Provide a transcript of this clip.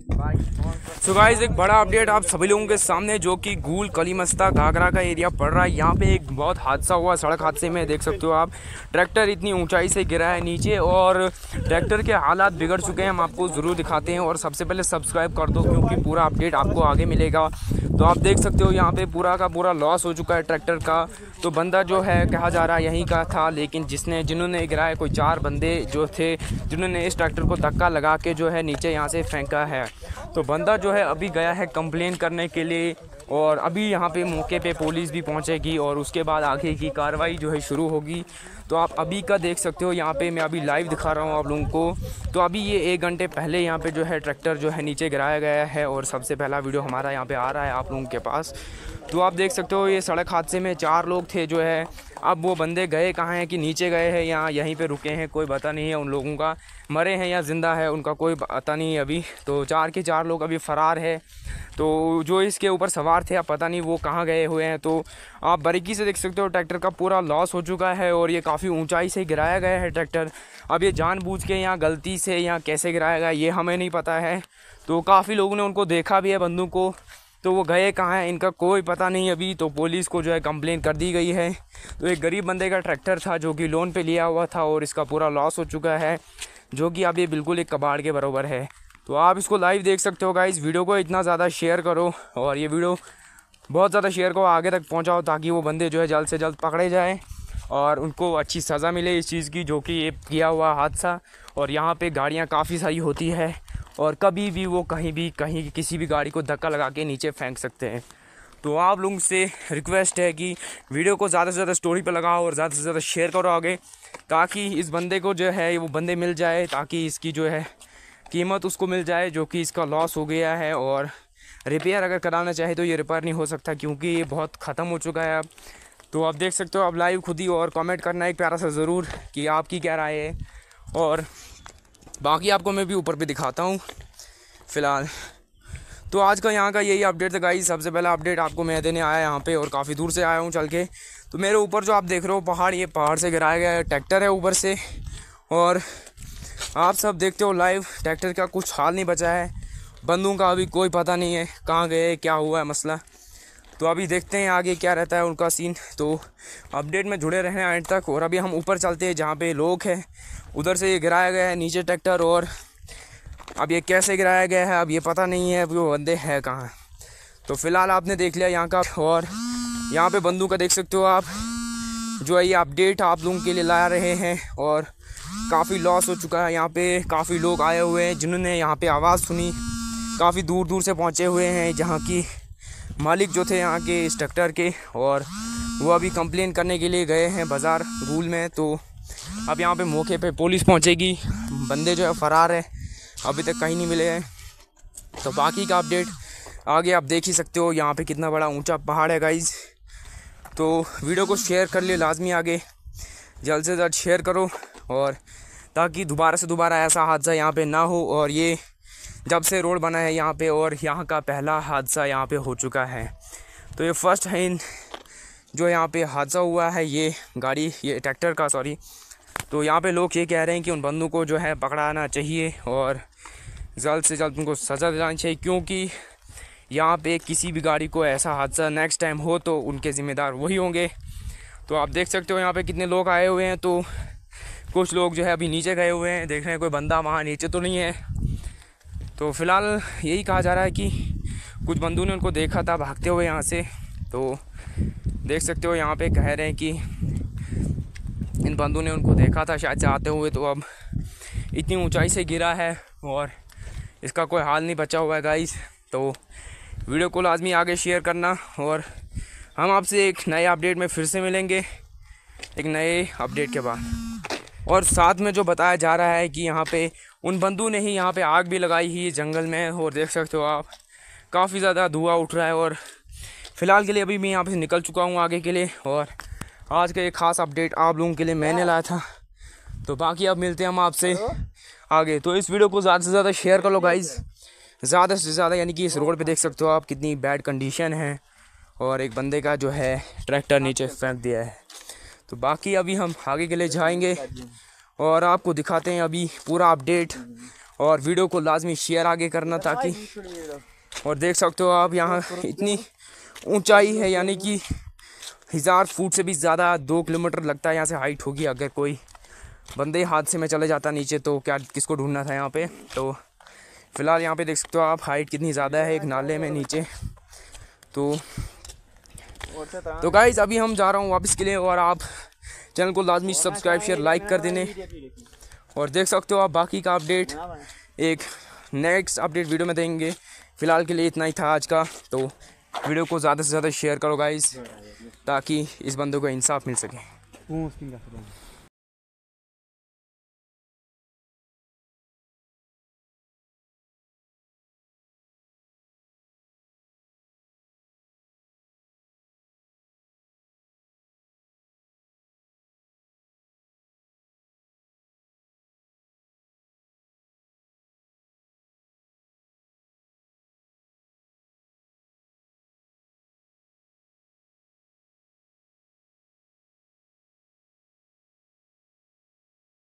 सो so guys एक बड़ा update आप सभी लोगों के सामने जो कि गूल कलीमस्ता घाघरा का एरिया पड़ रहा है यहाँ पे एक बहुत हादसा हुआ सड़क हादसे में देख सकते हो आप ट्रैक्टर इतनी ऊंचाई से गिरा है नीचे और ट्रैक्टर के हालात बिगड़ चुके हैं हम आपको ज़रूर दिखाते हैं और सबसे पहले सब्सक्राइब कर दो क्योंकि पूरा अपडेट आपको आगे मिलेगा तो आप देख सकते हो यहाँ पे पूरा का पूरा लॉस हो चुका है ट्रैक्टर का तो बंदा जो है कहा जा रहा है यहीं का था लेकिन जिसने जिन्होंने गिराया कोई चार बंदे जो थे जिन्होंने इस ट्रैक्टर को धक्का लगा के जो है नीचे यहाँ से फेंका है तो बंदा जो है अभी गया है कंप्लेन करने के लिए और अभी यहाँ पे मौके पे पुलिस भी पहुँचेगी और उसके बाद आगे की कार्रवाई जो है शुरू होगी तो आप अभी का देख सकते हो यहाँ पे मैं अभी लाइव दिखा रहा हूँ आप लोगों को तो अभी ये एक घंटे पहले यहाँ पे जो है ट्रैक्टर जो है नीचे गिराया गया है और सबसे पहला वीडियो हमारा यहाँ पे आ रहा है आप लोगों के पास तो आप देख सकते हो ये सड़क हादसे में चार लोग थे जो है अब वो बंदे गए कहाँ हैं कि नीचे गए हैं या यहीं पर रुके हैं कोई पता नहीं है उन लोगों का मरे हैं या ज़िंदा है उनका कोई पता नहीं है अभी तो चार के चार लोग अभी फ़रार है तो जो इसके ऊपर सवार थे अब पता नहीं वो कहाँ गए हुए हैं तो आप बारीकी से देख सकते हो ट्रैक्टर का पूरा लॉस हो चुका है और ये काफ़ी ऊंचाई से गिराया गया है ट्रैक्टर अब ये जानबूझ के यहाँ गलती से यहाँ कैसे गिराया गया ये हमें नहीं पता है तो काफ़ी लोगों ने उनको देखा भी है बंदूक को तो वो गए कहाँ हैं इनका कोई पता नहीं अभी तो पुलिस को जो है कंप्लेन कर दी गई है तो एक गरीब बंदे का ट्रैक्टर था जो कि लोन पे लिया हुआ था और इसका पूरा लॉस हो चुका है जो कि अब ये बिल्कुल एक कबाड़ के बराबर है तो आप इसको लाइव देख सकते हो गाइस वीडियो को इतना ज़्यादा शेयर करो और ये वीडियो बहुत ज़्यादा शेयर को आगे तक पहुँचाओ ताकि वो बंदे जो है जल्द से जल्द पकड़े जाए और उनको अच्छी सज़ा मिले इस चीज़ की जो कि ये किया हुआ हादसा और यहाँ पे गाड़ियाँ काफ़ी सारी होती है और कभी भी वो कहीं भी कहीं किसी भी गाड़ी को धक्का लगा के नीचे फेंक सकते हैं तो आप लोग से रिक्वेस्ट है कि वीडियो को ज़्यादा से ज़्यादा स्टोरी पर लगाओ और ज़्यादा से ज़्यादा शेयर करो आगे ताकि इस बंदे को जो है वो बंदे मिल जाए ताकि इसकी जो है कीमत उसको मिल जाए जो कि इसका लॉस हो गया है और रिपेयर अगर कराना चाहे तो ये रिपेयर नहीं हो सकता क्योंकि ये बहुत ख़त्म हो चुका है अब तो आप देख सकते हो आप लाइव खुद ही और कमेंट करना एक प्यारा सा ज़रूर कि आपकी क्या राय है और बाकी आपको मैं भी ऊपर पे दिखाता हूँ फ़िलहाल तो आज का यहाँ का यही अपडेट था गाइस सबसे पहला अपडेट आपको मैं देने आया यहाँ पे और काफ़ी दूर से आया हूँ चल के तो मेरे ऊपर जो आप देख रहे हो पहाड़ ये पहाड़ से गिराया गया है ट्रैक्टर है ऊपर से और आप सब देखते हो लाइव ट्रैक्टर का कुछ हाल नहीं बचा है बंदों का अभी कोई पता नहीं है कहाँ गए क्या हुआ है मसला तो अभी देखते हैं आगे क्या रहता है उनका सीन तो अपडेट में जुड़े रहने एंड तक और अभी हम ऊपर चलते हैं जहाँ पे लोग हैं उधर से ये गिराया गया है नीचे ट्रैक्टर और अब ये कैसे गिराया गया है अब ये पता नहीं है वो बंदे हैं कहाँ तो फ़िलहाल आपने देख लिया यहाँ का और यहाँ पे बंदूक का देख सकते हो आप जो है ये अपडेट आप लोगों के लिए ला रहे हैं और काफ़ी लॉस हो चुका है यहाँ पे काफ़ी लोग आए हुए हैं जिन्होंने यहाँ पे आवाज़ सुनी काफ़ी दूर दूर से पहुँचे हुए हैं जहाँ की मालिक जो थे यहाँ के इंस्ट्रक्टर के और वो अभी कंप्लेन करने के लिए गए हैं बाज़ार रूल में तो अब यहाँ पे मौके पे पुलिस पहुँचेगी बंदे जो है फ़रार है अभी तक कहीं नहीं मिले हैं तो बाकी का अपडेट आगे आप देख ही सकते हो यहाँ पर कितना बड़ा ऊँचा पहाड़ है गाइज़ तो वीडियो को शेयर कर लिए लाजमी आगे जल्द से जल्द शेयर करो और ताकि दोबारा से दोबारा ऐसा हादसा यहाँ पे ना हो और ये जब से रोड बना है यहाँ पे और यहाँ का पहला हादसा यहाँ पे हो चुका है तो ये फर्स्ट है इन जो यहाँ पे हादसा हुआ है ये गाड़ी ये ट्रैक्टर का सॉरी तो यहाँ पे लोग ये कह रहे हैं कि उन बंदों को जो है पकड़ाना चाहिए और जल्द से जल्द उनको सज़ा दिलानी चाहिए क्योंकि यहाँ पे किसी भी गाड़ी को ऐसा हादसा नेक्स्ट टाइम हो तो उनके ज़िम्मेदार वही होंगे तो आप देख सकते हो यहाँ पे कितने लोग आए हुए हैं तो कुछ लोग जो है अभी नीचे गए हुए हैं देख रहे हैं कोई बंदा वहाँ नीचे तो नहीं है तो फ़िलहाल यही कहा जा रहा है कि कुछ बंदू ने उनको देखा था भागते हुए यहाँ से तो देख सकते हो यहाँ पर कह रहे हैं कि इन बंदू ने उनको देखा था शायद से आते हुए तो अब इतनी ऊँचाई से गिरा है और इसका कोई हाल नहीं बचा हुआ है गाइस तो वीडियो को लाजमी आगे शेयर करना और हम आपसे एक नए अपडेट में फिर से मिलेंगे एक नए अपडेट के बाद और साथ में जो बताया जा रहा है कि यहाँ पे उन बंदू ने ही यहाँ पे आग भी लगाई ही जंगल में और देख सकते हो आप काफ़ी ज़्यादा धुआं उठ रहा है और फ़िलहाल के लिए अभी मैं यहाँ से निकल चुका हूँ आगे के लिए और आज का एक ख़ास अपडेट आप लोगों के लिए मैंने लाया था तो बाकी अब मिलते हैं हम आपसे आगे तो इस वीडियो को ज़्यादा से ज़्यादा शेयर कर लो गाइज़ ज़्यादा से ज़्यादा यानी कि इस रोड पे देख सकते हो आप कितनी बैड कंडीशन है और एक बंदे का जो है ट्रैक्टर नीचे फेंक दिया है तो बाकी अभी हम आगे के लिए जाएंगे और आपको दिखाते हैं अभी पूरा अपडेट और वीडियो को लाजमी शेयर आगे करना ताकि और देख सकते हो आप यहाँ इतनी ऊंचाई है यानी कि हज़ार फुट से भी ज़्यादा दो किलोमीटर लगता है यहाँ से हाइट होगी अगर कोई बंदे हाथ से में चले जाता नीचे तो क्या किसको ढूंढना था यहाँ पे तो फ़िलहाल यहाँ पे देख सकते हो आप हाइट कितनी ज़्यादा है एक नाले में नीचे तो तो गाइज़ अभी हम जा रहा हूँ वापस के लिए और आप चैनल को लाजमी सब्सक्राइब शेयर लाइक कर देने और देख सकते हो आप बाकी का अपडेट एक नेक्स्ट अपडेट वीडियो में देंगे फ़िलहाल के लिए इतना ही था आज का तो वीडियो को ज़्यादा से ज़्यादा शेयर करो गाइज ताकि इस बंदों को इंसाफ मिल सके